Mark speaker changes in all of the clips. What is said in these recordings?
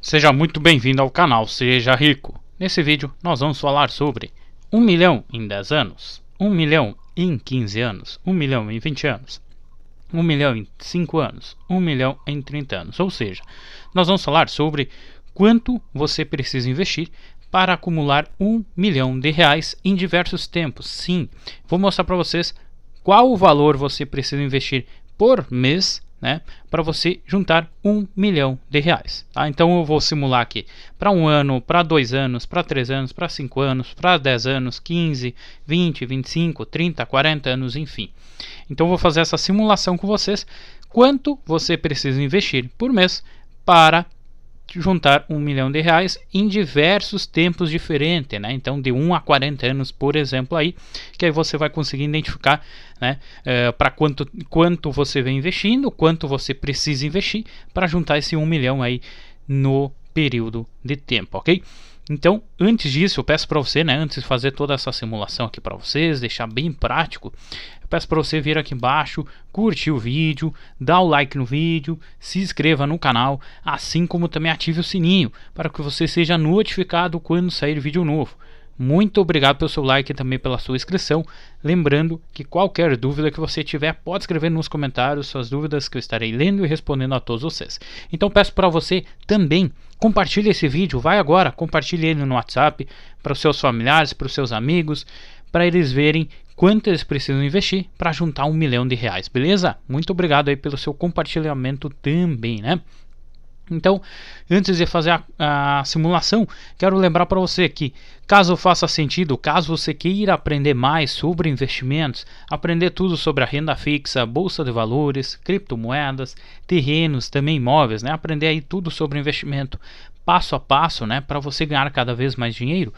Speaker 1: Seja muito bem-vindo ao canal Seja Rico. Nesse vídeo nós vamos falar sobre 1 milhão em 10 anos, 1 milhão em 15 anos, 1 milhão em 20 anos, 1 milhão em 5 anos, 1 milhão em 30 anos. Ou seja, nós vamos falar sobre quanto você precisa investir para acumular 1 milhão de reais em diversos tempos. Sim, vou mostrar para vocês qual o valor você precisa investir por mês né, para você juntar um milhão de reais. Tá? Então eu vou simular aqui para um ano, para dois anos, para três anos, para cinco anos, para dez anos, quinze, vinte, vinte e cinco, trinta, quarenta anos, enfim. Então eu vou fazer essa simulação com vocês. Quanto você precisa investir por mês para juntar um milhão de reais em diversos tempos diferentes, né? Então, de 1 a 40 anos, por exemplo, aí, que aí você vai conseguir identificar, né? Uh, eh, para quanto, quanto você vem investindo, quanto você precisa investir para juntar esse 1 milhão aí no período de tempo, ok? Então, antes disso, eu peço para você, né, antes de fazer toda essa simulação aqui para vocês, deixar bem prático, eu peço para você vir aqui embaixo, curtir o vídeo, dar o like no vídeo, se inscreva no canal, assim como também ative o sininho para que você seja notificado quando sair vídeo novo. Muito obrigado pelo seu like e também pela sua inscrição. Lembrando que qualquer dúvida que você tiver, pode escrever nos comentários suas dúvidas que eu estarei lendo e respondendo a todos vocês. Então peço para você também Compartilhe esse vídeo, vai agora, compartilhe ele no WhatsApp para os seus familiares, para os seus amigos, para eles verem quanto eles precisam investir para juntar um milhão de reais, beleza? Muito obrigado aí pelo seu compartilhamento também, né? Então, antes de fazer a, a simulação, quero lembrar para você que, caso faça sentido, caso você queira aprender mais sobre investimentos, aprender tudo sobre a renda fixa, bolsa de valores, criptomoedas, terrenos, também imóveis, né? Aprender aí tudo sobre investimento passo a passo, né, para você ganhar cada vez mais dinheiro.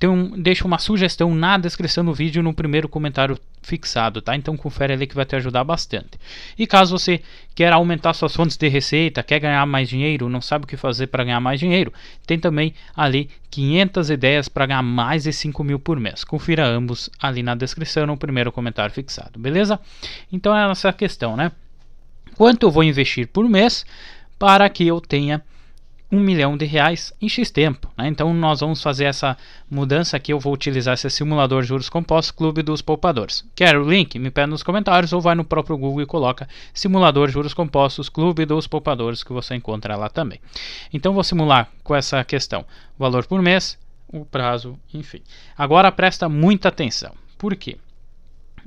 Speaker 1: Então, deixa uma sugestão na descrição do vídeo, no primeiro comentário fixado, tá? Então, confere ali que vai te ajudar bastante. E caso você quer aumentar suas fontes de receita, quer ganhar mais dinheiro, não sabe o que fazer para ganhar mais dinheiro, tem também ali 500 ideias para ganhar mais de 5 mil por mês. Confira ambos ali na descrição, no primeiro comentário fixado, beleza? Então, é essa questão, né? Quanto eu vou investir por mês para que eu tenha um milhão de reais em X tempo. Né? Então nós vamos fazer essa mudança aqui. Eu vou utilizar esse simulador juros compostos Clube dos Poupadores. Quer o link? Me pede nos comentários ou vai no próprio Google e coloca simulador juros compostos Clube dos Poupadores que você encontra lá também. Então vou simular com essa questão valor por mês, o prazo, enfim. Agora presta muita atenção. Por quê?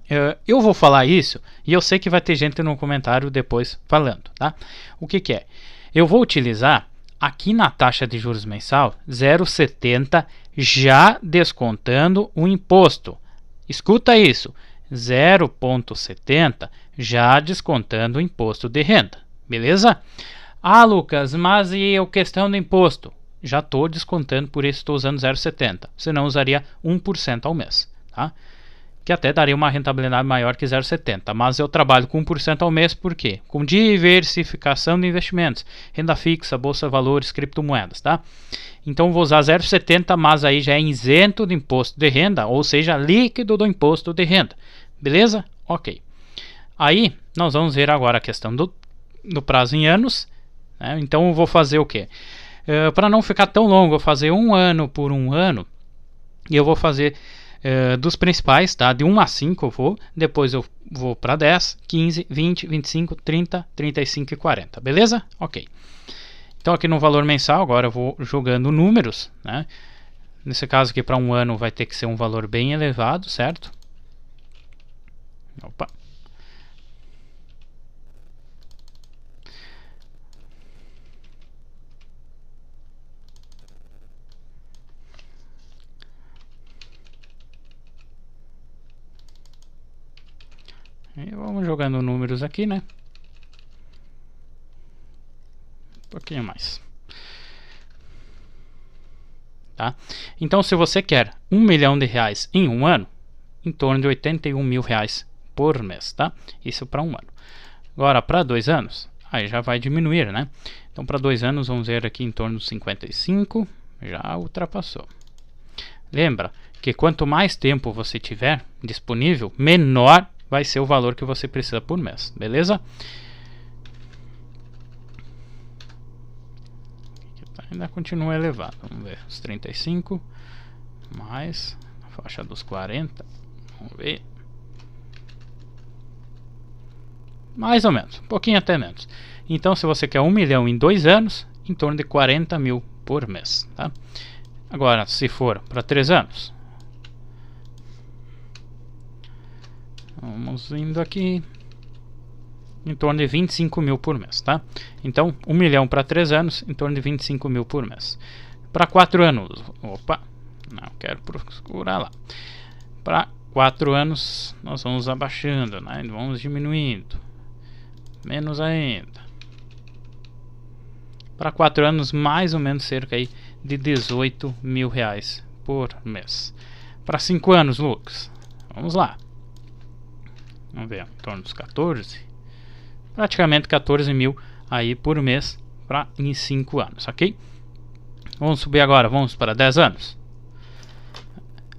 Speaker 1: Eh, eu vou falar isso e eu sei que vai ter gente no comentário depois falando, tá? O que, que é? Eu vou utilizar aqui na taxa de juros mensal, 0,70 já descontando o imposto. Escuta isso, 0,70 já descontando o imposto de renda, beleza? Ah, Lucas, mas e a questão do imposto? Já estou descontando, por isso estou usando 0,70. Senão usaria 1% ao mês. Tá? que até daria uma rentabilidade maior que 0,70. Mas eu trabalho com 1% ao mês porque com diversificação de investimentos, renda fixa, bolsa de valores, criptomoedas, tá? Então vou usar 0,70, mas aí já é isento do imposto de renda, ou seja, líquido do imposto de renda. Beleza? OK. Aí nós vamos ver agora a questão do, do prazo em anos. Né? Então eu vou fazer o quê? Uh, eh, Para não ficar tão longo, eu vou fazer um ano por um ano e eu vou fazer é, dos principais, tá? De 1 a 5 eu vou, depois eu vou para 10, 15, 20, 25, 30, 35 e 40, beleza? Ok. Então aqui no valor mensal, agora eu vou jogando números, né? Nesse caso aqui para um ano vai ter que ser um valor bem elevado, certo? Opa. E vamos jogando números aqui, né? Um pouquinho mais. Tá? Então, se você quer um milhão de reais em um ano, em torno de 81 mil reais por mês, tá? Isso para um ano. Agora, para dois anos, aí já vai diminuir, né? Então, para dois anos, vamos ver aqui em torno de 55, já ultrapassou. Lembra que quanto mais tempo você tiver disponível, menor vai ser o valor que você precisa por mês, beleza? Ainda continua elevado, vamos ver, os 35, mais, a faixa dos 40, vamos ver. Mais ou menos, um pouquinho até menos. Então, se você quer um milhão em dois anos, em torno de 40 mil por mês, tá? Agora, se for para três anos, Vamos indo aqui em torno de 25 mil por mês, tá? Então, 1 milhão para 3 anos, em torno de 25 mil por mês. Para 4 anos, opa, não quero procurar lá. Para 4 anos, nós vamos abaixando, né? Vamos diminuindo. Menos ainda. Para 4 anos, mais ou menos cerca aí de 18 mil reais por mês. Para 5 anos, Lucas, vamos lá vamos ver, em torno dos 14, praticamente 14 mil aí por mês pra, em 5 anos, ok? Vamos subir agora, vamos para 10 anos.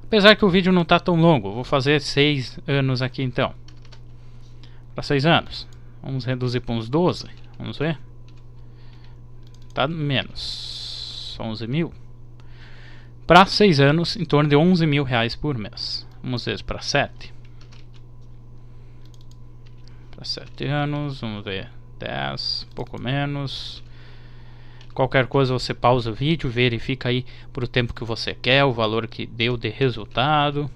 Speaker 1: Apesar que o vídeo não está tão longo, vou fazer 6 anos aqui então. Para 6 anos. Vamos reduzir para uns 12, vamos ver. Tá menos, 11 mil. Para 6 anos, em torno de 11 mil reais por mês. Vamos ver para 7 sete anos, vamos ver, 10, pouco menos. Qualquer coisa você pausa o vídeo, verifica aí para o tempo que você quer, o valor que deu de resultado.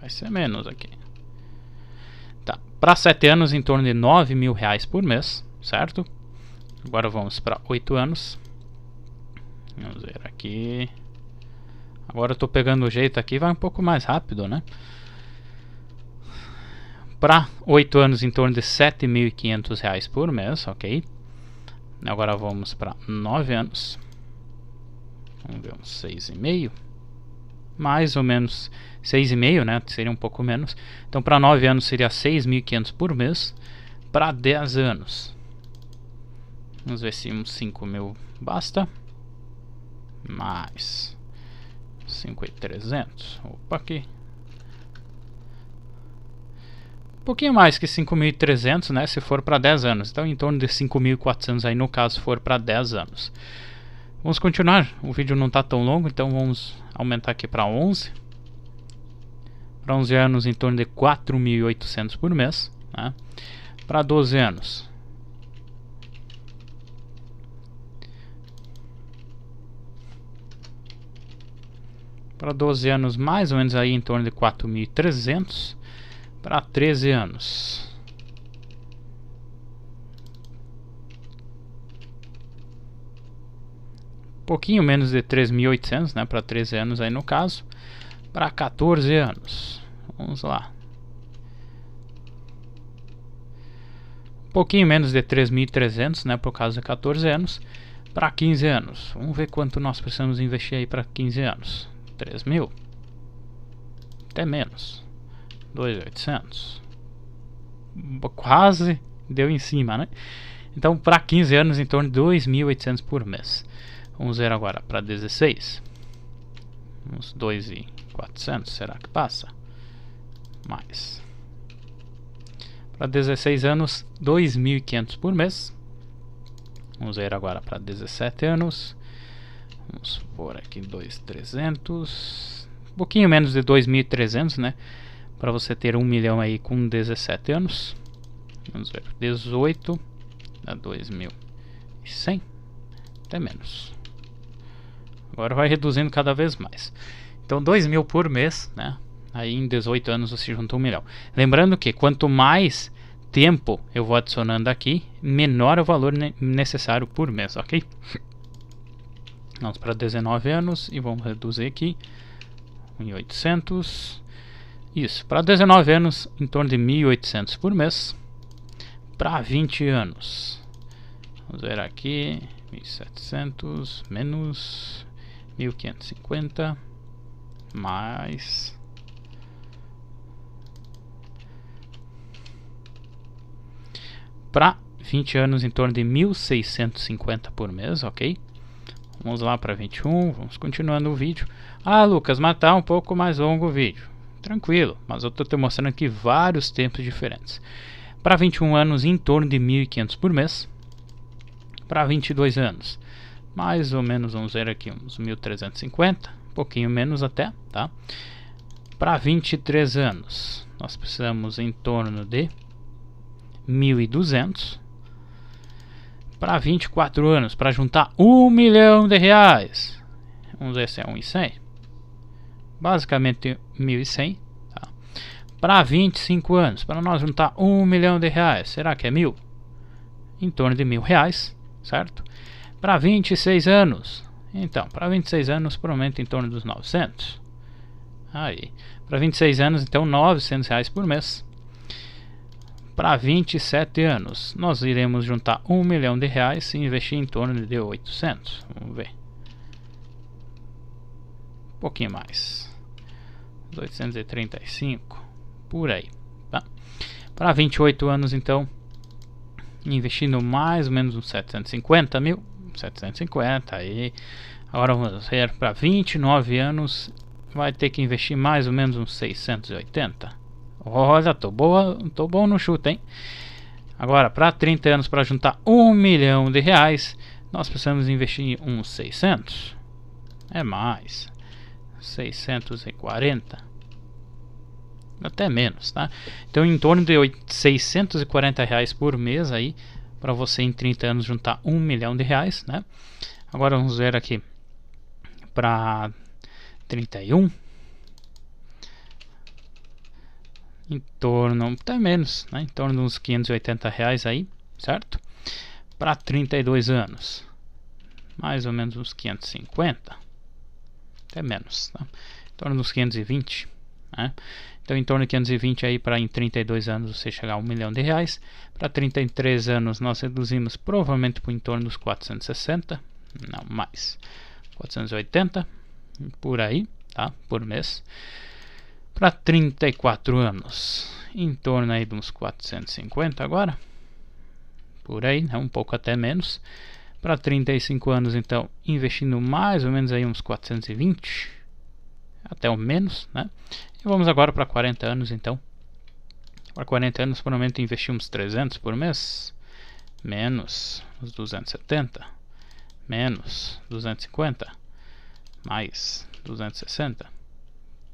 Speaker 1: Vai ser menos aqui. Tá, para 7 anos em torno de 9 mil reais por mês, certo? Agora vamos para 8 anos. Vamos ver aqui. Agora eu estou pegando o jeito aqui, vai um pouco mais rápido, né? para 8 anos em torno de R$ 7.500 por mês, ok? Agora vamos para 9 anos. Vamos ver uns 6,5. Mais ou menos 6,5, né? Seria um pouco menos. Então para 9 anos seria 6.500 por mês. Para 10 anos. Vamos ver se uns 5.000 basta. Mais 5.300. Opa, aqui pouquinho mais que 5.300, né, se for para 10 anos. Então, em torno de 5.400 aí, no caso, se for para 10 anos. Vamos continuar, o vídeo não está tão longo, então vamos aumentar aqui para 11. Para 11 anos, em torno de 4.800 por mês. Né? Para 12 anos... Para 12 anos, mais ou menos aí em torno de 4.300 para 13 anos. Um pouquinho menos de 3.800, né, para 13 anos aí no caso, para 14 anos. Vamos lá. Um pouquinho menos de 3.300, né, por causa de 14 anos, para 15 anos. Vamos ver quanto nós precisamos investir aí para 15 anos. 3.000. Até menos. 2.800. Quase deu em cima, né? Então, para 15 anos, em torno de 2.800 por mês. Vamos ver agora para 16. Uns 2.400, será que passa? Mais. Para 16 anos, 2.500 por mês. Vamos ver agora para 17 anos. Vamos por aqui 2.300. Um pouquinho menos de 2.300, né? para você ter um milhão aí com 17 anos. Vamos ver, 18 dá 2.100, até menos. Agora vai reduzindo cada vez mais. Então 2000 por mês, né? Aí em 18 anos você junta um milhão. Lembrando que quanto mais tempo eu vou adicionando aqui, menor é o valor ne necessário por mês, ok? Vamos para 19 anos e vamos reduzir aqui em 800. Isso, para 19 anos, em torno de 1.800 por mês. Para 20 anos, vamos ver aqui, 1.700 menos 1.550 mais... Para 20 anos, em torno de 1.650 por mês, ok? Vamos lá para 21, vamos continuando o vídeo. Ah, Lucas, mas tá um pouco mais longo o vídeo. Tranquilo, mas eu estou te mostrando aqui vários tempos diferentes. Para 21 anos, em torno de 1.500 por mês. Para 22 anos, mais ou menos, vamos ver aqui, uns 1.350, um pouquinho menos até, tá? Para 23 anos, nós precisamos em torno de 1.200 para 24 anos para juntar um milhão de reais. Vamos ver se é um e basicamente 1.100 tá? para 25 anos, para nós juntar 1 milhão de reais, será que é mil? Em torno de 1.000 reais, certo? Para 26 anos, então, para 26 anos provavelmente em torno dos 900. Aí, para 26 anos então 900 reais por mês. Para 27 anos, nós iremos juntar 1 milhão de reais e investir em torno de 800. Vamos ver Um pouquinho mais. 835, por aí. Tá? Para 28 anos, então, investindo mais ou menos uns 750 mil, 750 aí. Agora vamos ver para 29 anos, vai ter que investir mais ou menos uns 680. Olha, tô boa, tô bom no chute, hein? Agora, para 30 anos, para juntar um milhão de reais, nós precisamos investir uns 600. É mais. 640 até menos, tá? Então em torno de 640 reais por mês aí para você em 30 anos juntar um milhão de reais, né? Agora vamos ver aqui para 31 em torno até menos, né? Em torno de uns 580 reais aí, certo? Para 32 anos mais ou menos uns 550 até menos, tá? em torno dos 520. Né? Então, em torno de 520 aí para em 32 anos você chegar a 1 milhão de reais. Para 33 anos nós reduzimos provavelmente para em torno dos 460, não mais, 480 por aí, tá? Por mês. Para 34 anos, em torno aí de uns 450 agora, por aí, né? um pouco até menos. Para 35 anos, então, investindo mais ou menos aí uns 420, até o menos, né? E vamos agora para 40 anos, então. Para 40 anos, provavelmente investimos 300 por mês, menos os 270, menos 250, mais 260,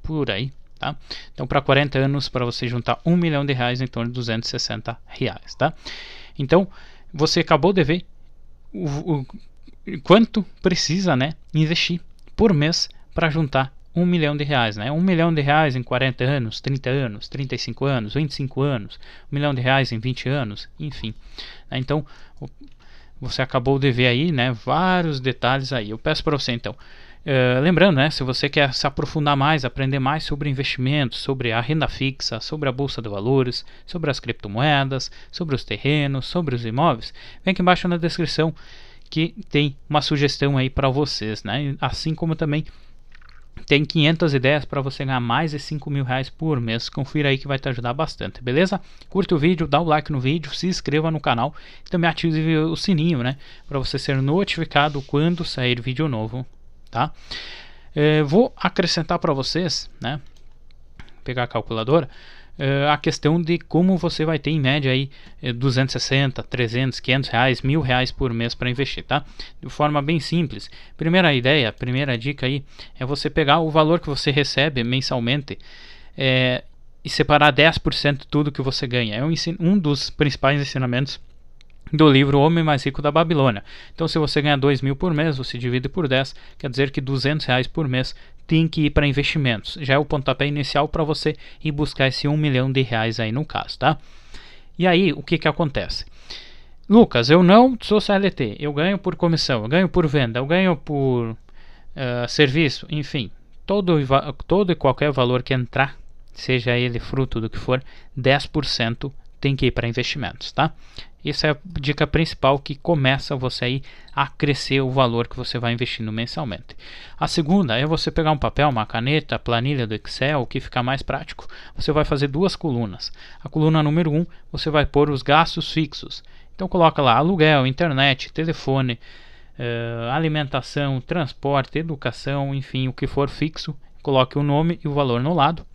Speaker 1: por aí. Tá? Então, para 40 anos, para você juntar 1 milhão de reais, em torno de 260 reais. Tá? Então, você acabou de ver o, o quanto precisa né, investir por mês para juntar um milhão de reais. Né? Um milhão de reais em 40 anos, 30 anos, 35 anos, 25 anos, um milhão de reais em 20 anos, enfim. Né? Então, você acabou de ver aí né, vários detalhes aí. Eu peço para você então eh, lembrando, né, se você quer se aprofundar mais, aprender mais sobre investimentos, sobre a renda fixa, sobre a bolsa de valores, sobre as criptomoedas, sobre os terrenos, sobre os imóveis, vem aqui embaixo na descrição que tem uma sugestão aí para vocês, né? Assim como também tem 500 ideias para você ganhar mais de 5 mil reais por mês. Confira aí que vai te ajudar bastante, beleza? Curta o vídeo, dá o like no vídeo, se inscreva no canal e também ative o sininho, né? Para você ser notificado quando sair vídeo novo tá? É, vou acrescentar para vocês, né? Pegar a calculadora, é, a questão de como você vai ter em média aí 260, 300, 500 reais, mil reais por mês para investir, tá? De forma bem simples. Primeira ideia, primeira dica aí é você pegar o valor que você recebe mensalmente. É, e separar 10% de tudo que você ganha. É um, um dos principais ensinamentos do livro O Homem Mais Rico da Babilônia. Então, se você ganha 2 mil por mês, você divide por 10, quer dizer que 200 reais por mês tem que ir para investimentos. Já é o pontapé inicial para você ir buscar esse 1 um milhão de reais aí no caso, tá? E aí, o que, que acontece? Lucas, eu não sou CLT, eu ganho por comissão, eu ganho por venda, eu ganho por uh, serviço, enfim, todo, todo e qualquer valor que entrar, seja ele fruto do que for, 10% tem que ir para investimentos, tá? Essa é a dica principal que começa você aí a crescer o valor que você vai investindo mensalmente. A segunda é você pegar um papel, uma caneta, planilha do Excel, o que fica mais prático. Você vai fazer duas colunas. A coluna número 1, um, você vai pôr os gastos fixos. Então coloca lá aluguel, internet, telefone, eh, alimentação, transporte, educação, enfim, o que for fixo. Coloque o nome e o valor no lado.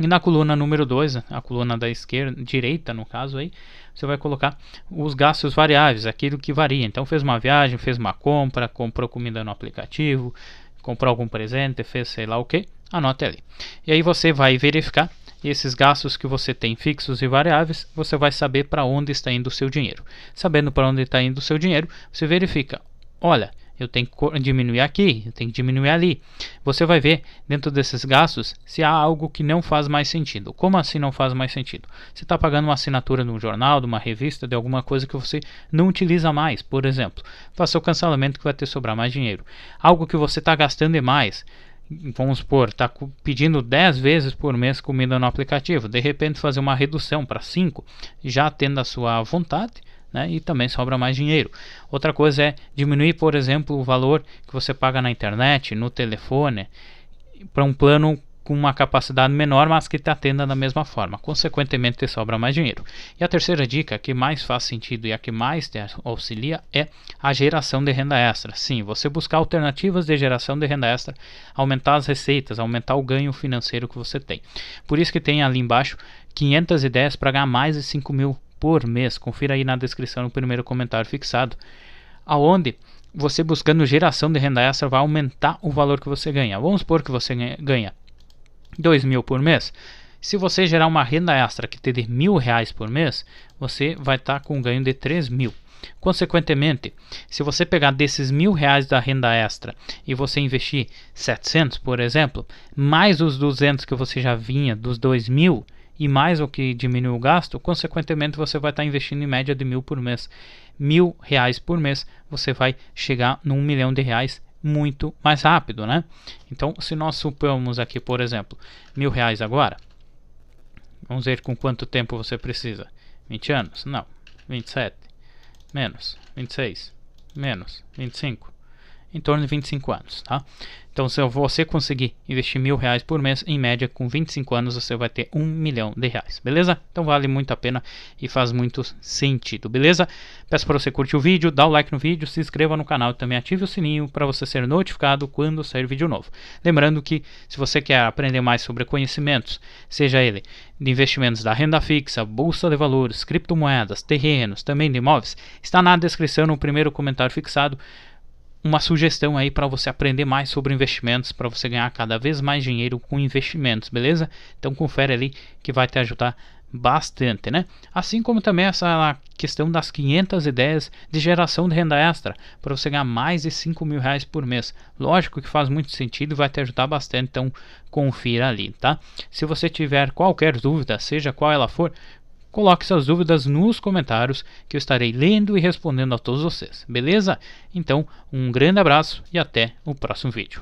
Speaker 1: E na coluna número 2, a coluna da esquerda, direita no caso aí, você vai colocar os gastos variáveis, aquilo que varia. Então, fez uma viagem, fez uma compra, comprou comida no aplicativo, comprou algum presente, fez sei lá o que, anote ali. E aí você vai verificar esses gastos que você tem fixos e variáveis, você vai saber para onde está indo o seu dinheiro. Sabendo para onde está indo o seu dinheiro, você verifica, olha, eu tenho que diminuir aqui, eu tenho que diminuir ali. Você vai ver dentro desses gastos se há algo que não faz mais sentido. Como assim não faz mais sentido? Você está pagando uma assinatura de um jornal, de uma revista, de alguma coisa que você não utiliza mais, por exemplo. Faça o cancelamento que vai ter sobrar mais dinheiro. Algo que você está gastando demais é vamos supor, está pedindo 10 vezes por mês comida no aplicativo, de repente fazer uma redução para 5, já tendo a sua vontade, né, e também sobra mais dinheiro. Outra coisa é diminuir, por exemplo, o valor que você paga na internet, no telefone, para um plano com uma capacidade menor, mas que te atenda da mesma forma. Consequentemente, te sobra mais dinheiro. E a terceira dica, que mais faz sentido e a que mais te auxilia, é a geração de renda extra. Sim, você buscar alternativas de geração de renda extra, aumentar as receitas, aumentar o ganho financeiro que você tem. Por isso que tem ali embaixo 500 ideias para ganhar mais de 5 mil por mês. Confira aí na descrição no primeiro comentário fixado, aonde você buscando geração de renda extra vai aumentar o valor que você ganha. Vamos supor que você ganha dois mil por mês. Se você gerar uma renda extra que te dê mil reais por mês, você vai estar tá com um ganho de três mil. Consequentemente, se você pegar desses mil reais da renda extra e você investir 700, por exemplo, mais os 200 que você já vinha dos dois mil, e mais o que diminui o gasto, consequentemente você vai estar investindo em média de mil por mês. Mil reais por mês, você vai chegar num milhão de reais muito mais rápido, né? Então, se nós supomos aqui, por exemplo, mil reais agora, vamos ver com quanto tempo você precisa. 20 anos? Não. 27. Menos. 26. Menos. 25. Em torno de 25 anos, tá? Então, se você conseguir investir mil reais por mês, em média, com 25 anos, você vai ter um milhão de reais, beleza? Então, vale muito a pena e faz muito sentido, beleza? Peço para você curtir o vídeo, dar o like no vídeo, se inscreva no canal e também ative o sininho para você ser notificado quando sair vídeo novo. Lembrando que, se você quer aprender mais sobre conhecimentos, seja ele de investimentos da renda fixa, bolsa de valores, criptomoedas, terrenos, também de imóveis, está na descrição no primeiro comentário fixado uma sugestão aí para você aprender mais sobre investimentos, para você ganhar cada vez mais dinheiro com investimentos, beleza? Então confere ali que vai te ajudar bastante, né? Assim como também essa questão das 500 ideias de geração de renda extra para você ganhar mais de 5 mil reais por mês. Lógico que faz muito sentido e vai te ajudar bastante, então confira ali, tá? Se você tiver qualquer dúvida, seja qual ela for, Coloque suas dúvidas nos comentários que eu estarei lendo e respondendo a todos vocês, beleza? Então, um grande abraço e até o próximo vídeo.